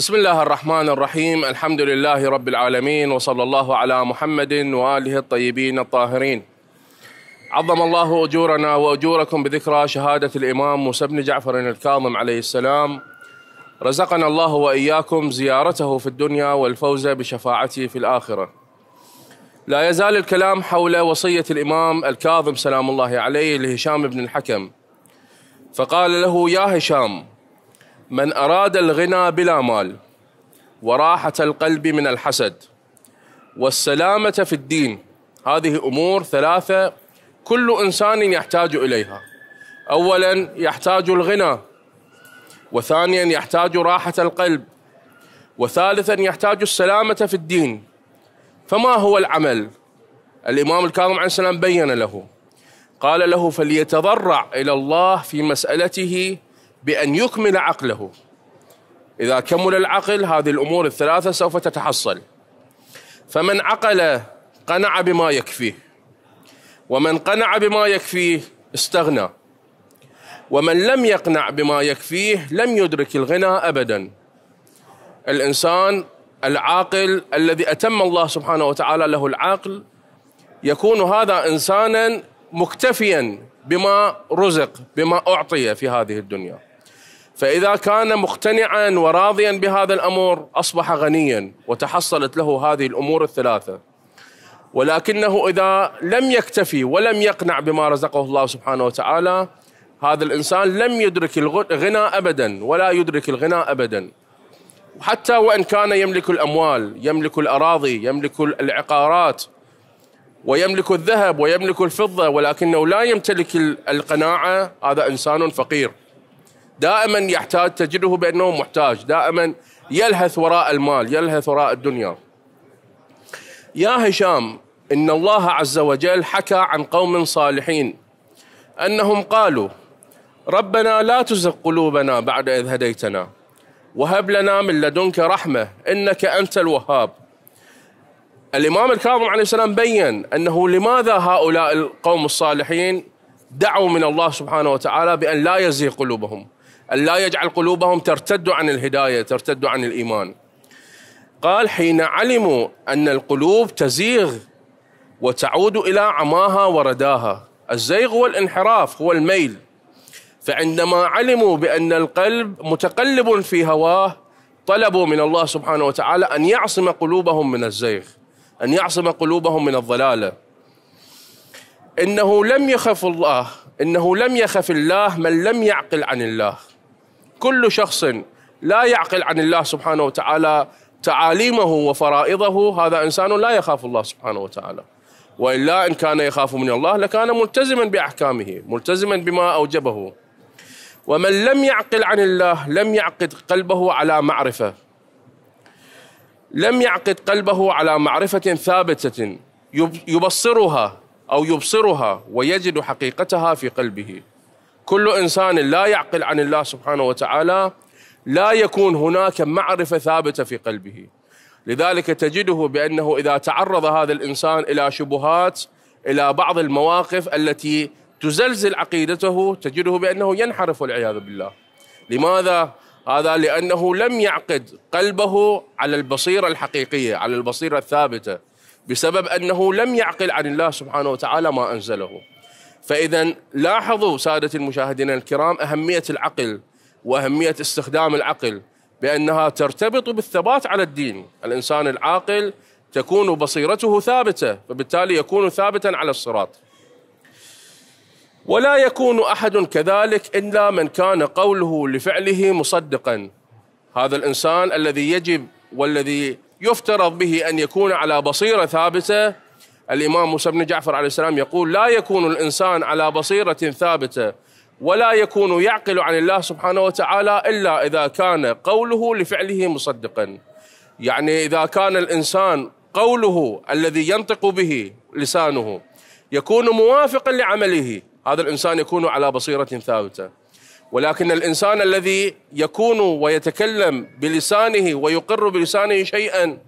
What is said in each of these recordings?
بسم الله الرحمن الرحيم الحمد لله رب العالمين وصلى الله على محمد واله الطيبين الطاهرين عظم الله اجورنا واجوركم بذكرى شهاده الامام موسى بن جعفر الكاظم عليه السلام رزقنا الله واياكم زيارته في الدنيا والفوز بشفاعته في الاخره لا يزال الكلام حول وصيه الامام الكاظم سلام الله عليه لهشام بن الحكم فقال له يا هشام من أراد الغنى بلا مال وراحة القلب من الحسد والسلامة في الدين هذه أمور ثلاثة كل إنسان يحتاج إليها أولا يحتاج الغنى وثانيا يحتاج راحة القلب وثالثا يحتاج السلامة في الدين فما هو العمل الإمام الكاظم عليه السلام بين له قال له فليتضرع إلى الله في مسألته بأن يكمل عقله إذا كمل العقل هذه الأمور الثلاثة سوف تتحصل فمن عقل قنع بما يكفيه ومن قنع بما يكفيه استغنى ومن لم يقنع بما يكفيه لم يدرك الغنى أبدا الإنسان العاقل الذي أتم الله سبحانه وتعالى له العقل يكون هذا إنسانا مكتفيا بما رزق بما أعطي في هذه الدنيا فإذا كان مقتنعا وراضيا بهذا الأمر أصبح غنيا وتحصلت له هذه الأمور الثلاثة ولكنه إذا لم يكتفي ولم يقنع بما رزقه الله سبحانه وتعالى هذا الإنسان لم يدرك الغنى أبدا ولا يدرك الغنى أبدا حتى وإن كان يملك الأموال يملك الأراضي يملك العقارات ويملك الذهب ويملك الفضة ولكنه لا يمتلك القناعة هذا إنسان فقير دائما يحتاج تجده بأنه محتاج دائما يلهث وراء المال يلهث وراء الدنيا يا هشام إن الله عز وجل حكى عن قوم صالحين أنهم قالوا ربنا لا تزغ قلوبنا بعد إذ هديتنا وهب لنا من لدنك رحمة إنك أنت الوهاب الإمام الكاظم عليه السلام بين أنه لماذا هؤلاء القوم الصالحين دعوا من الله سبحانه وتعالى بأن لا يزيغ قلوبهم ألا يجعل قلوبهم ترتد عن الهداية ترتد عن الإيمان قال حين علموا أن القلوب تزيغ وتعود إلى عماها ورداها الزيغ هو الانحراف هو الميل فعندما علموا بأن القلب متقلب في هواه طلبوا من الله سبحانه وتعالى أن يعصم قلوبهم من الزيغ أن يعصم قلوبهم من الضلالة إنه لم يخف الله إنه لم يخف الله من لم يعقل عن الله كل شخص لا يعقل عن الله سبحانه وتعالى تعاليمه وفرائضه هذا انسان لا يخاف الله سبحانه وتعالى والا ان كان يخاف من الله لكان ملتزما باحكامه ملتزما بما اوجبه ومن لم يعقل عن الله لم يعقد قلبه على معرفه لم يعقد قلبه على معرفه ثابته يبصرها او يبصرها ويجد حقيقتها في قلبه كل انسان لا يعقل عن الله سبحانه وتعالى لا يكون هناك معرفه ثابته في قلبه لذلك تجده بانه اذا تعرض هذا الانسان الى شبهات الى بعض المواقف التي تزلزل عقيدته تجده بانه ينحرف والعياذ بالله لماذا هذا لانه لم يعقد قلبه على البصيره الحقيقيه على البصيره الثابته بسبب انه لم يعقل عن الله سبحانه وتعالى ما انزله فإذا لاحظوا سادة المشاهدين الكرام أهمية العقل وأهمية استخدام العقل بأنها ترتبط بالثبات على الدين الإنسان العاقل تكون بصيرته ثابتة فبالتالي يكون ثابتا على الصراط ولا يكون أحد كذلك إلا من كان قوله لفعله مصدقا هذا الإنسان الذي يجب والذي يفترض به أن يكون على بصيرة ثابتة الإمام موسى بن جعفر عليه السلام يقول لا يكون الإنسان على بصيرة ثابتة ولا يكون يعقل عن الله سبحانه وتعالى إلا إذا كان قوله لفعله مصدقا يعني إذا كان الإنسان قوله الذي ينطق به لسانه يكون موافقا لعمله هذا الإنسان يكون على بصيرة ثابتة ولكن الإنسان الذي يكون ويتكلم بلسانه ويقر بلسانه شيئا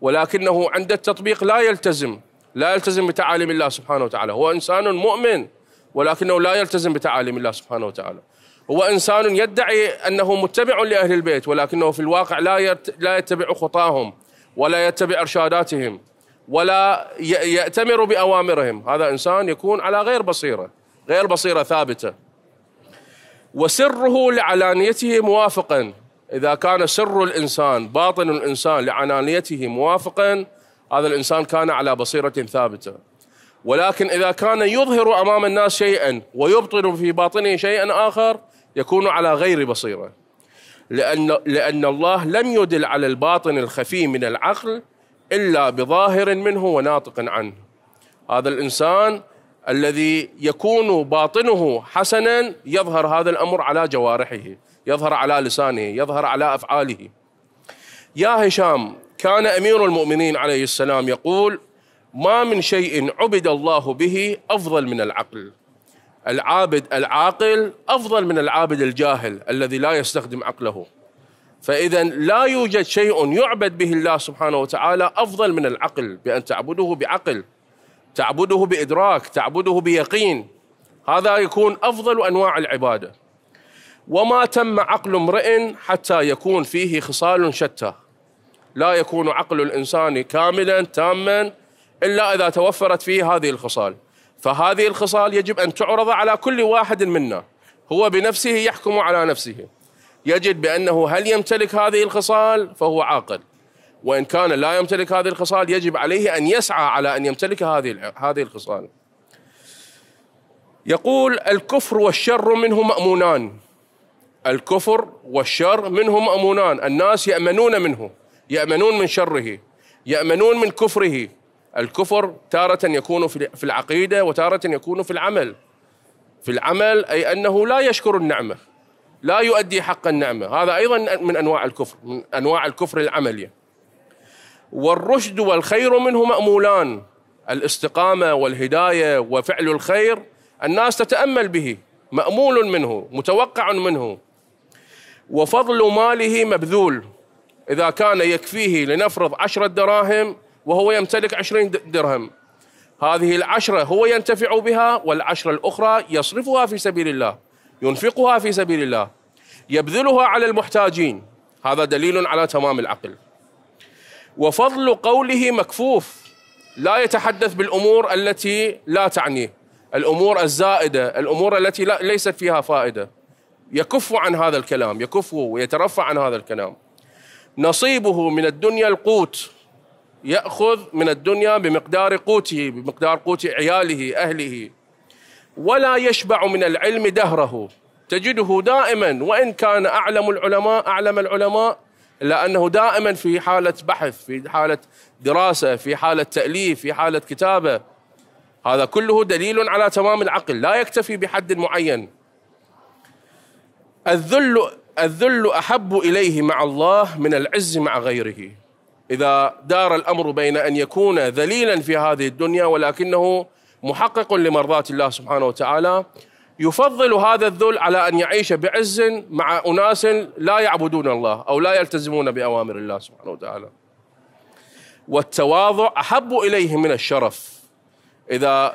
ولكنه عند التطبيق لا يلتزم لا يلتزم بتعاليم الله سبحانه وتعالى هو إنسان مؤمن ولكنه لا يلتزم بتعاليم الله سبحانه وتعالى هو إنسان يدعي أنه متبع لأهل البيت ولكنه في الواقع لا لا يتبع خطاهم ولا يتبع إرشاداتهم ولا يأتمر بأوامرهم هذا إنسان يكون على غير بصيرة غير بصيرة ثابتة وسره لعلانيته موافقا إذا كان سر الإنسان باطن الإنسان لعلانيته موافقا هذا الإنسان كان على بصيرة ثابتة ولكن إذا كان يظهر أمام الناس شيئا ويبطن في باطنه شيئا آخر يكون على غير بصيرة لأن, لأن الله لم يدل على الباطن الخفي من العقل إلا بظاهر منه وناطق عنه هذا الإنسان الذي يكون باطنه حسنا يظهر هذا الأمر على جوارحه يظهر على لسانه يظهر على أفعاله يا هشام كان امير المؤمنين عليه السلام يقول ما من شيء عبد الله به افضل من العقل العابد العاقل افضل من العابد الجاهل الذي لا يستخدم عقله فاذا لا يوجد شيء يعبد به الله سبحانه وتعالى افضل من العقل بان تعبده بعقل تعبده بادراك تعبده بيقين هذا يكون افضل انواع العباده وما تم عقل امرئ حتى يكون فيه خصال شتى لا يكون عقل الإنسان كاملا تاما إلا إذا توفرت فيه هذه الخصال فهذه الخصال يجب أن تعرض على كل واحد منا هو بنفسه يحكم على نفسه يجد بأنه هل يمتلك هذه الخصال فهو عاقل وإن كان لا يمتلك هذه الخصال يجب عليه أن يسعى على أن يمتلك هذه هذه الخصال يقول الكفر والشر منه مأمونان الكفر والشر منه مأمونان الناس يأمنون منه يأمنون من شره يأمنون من كفره الكفر تارة يكون في العقيدة وتارة يكون في العمل في العمل أي أنه لا يشكر النعمة لا يؤدي حق النعمة هذا أيضا من أنواع الكفر من أنواع الكفر العملي والرشد والخير منه مأمولان الاستقامة والهداية وفعل الخير الناس تتأمل به مأمول منه متوقع منه وفضل ماله مبذول إذا كان يكفيه لنفرض عشرة دراهم وهو يمتلك عشرين درهم هذه العشرة هو ينتفع بها والعشرة الأخرى يصرفها في سبيل الله ينفقها في سبيل الله يبذلها على المحتاجين هذا دليل على تمام العقل وفضل قوله مكفوف لا يتحدث بالأمور التي لا تعنيه الأمور الزائدة الأمور التي ليست فيها فائدة يكف عن هذا الكلام يكف ويترفع عن هذا الكلام نصيبه من الدنيا القوت ياخذ من الدنيا بمقدار قوته بمقدار قوت عياله اهله ولا يشبع من العلم دهره تجده دائما وان كان اعلم العلماء اعلم العلماء الا انه دائما في حاله بحث في حاله دراسه في حاله تاليف في حاله كتابه هذا كله دليل على تمام العقل لا يكتفي بحد معين الذل الذل احب اليه مع الله من العز مع غيره اذا دار الامر بين ان يكون ذليلا في هذه الدنيا ولكنه محقق لمرضاه الله سبحانه وتعالى يفضل هذا الذل على ان يعيش بعز مع اناس لا يعبدون الله او لا يلتزمون باوامر الله سبحانه وتعالى. والتواضع احب اليه من الشرف. اذا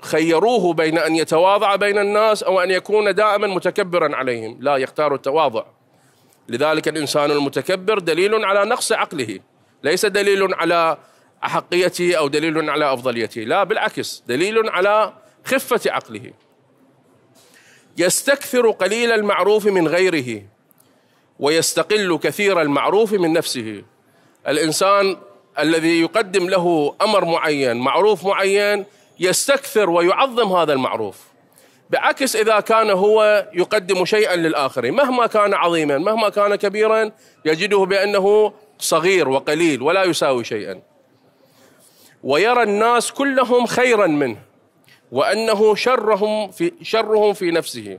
خيروه بين ان يتواضع بين الناس او ان يكون دائما متكبرا عليهم، لا يختار التواضع. لذلك الانسان المتكبر دليل على نقص عقله، ليس دليل على احقيته او دليل على افضليته، لا بالعكس دليل على خفه عقله. يستكثر قليل المعروف من غيره ويستقل كثير المعروف من نفسه. الانسان الذي يقدم له امر معين، معروف معين، يستكثر ويعظم هذا المعروف بعكس إذا كان هو يقدم شيئا للآخرين مهما كان عظيما مهما كان كبيرا يجده بأنه صغير وقليل ولا يساوي شيئا ويرى الناس كلهم خيرا منه وأنه شرهم في, شرهم في نفسه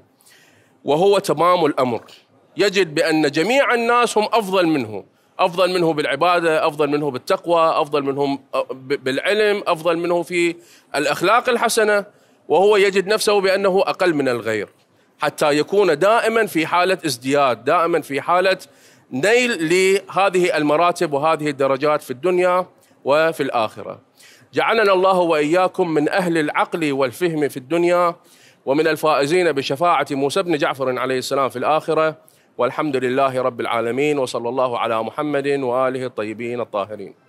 وهو تمام الأمر يجد بأن جميع الناس هم أفضل منه افضل منه بالعباده افضل منه بالتقوى افضل منه بالعلم افضل منه في الاخلاق الحسنه وهو يجد نفسه بانه اقل من الغير حتى يكون دائما في حاله ازدياد دائما في حاله نيل لهذه المراتب وهذه الدرجات في الدنيا وفي الاخره جعلنا الله واياكم من اهل العقل والفهم في الدنيا ومن الفائزين بشفاعه موسى بن جعفر عليه السلام في الاخره والحمد لله رب العالمين وصلى الله على محمد واله الطيبين الطاهرين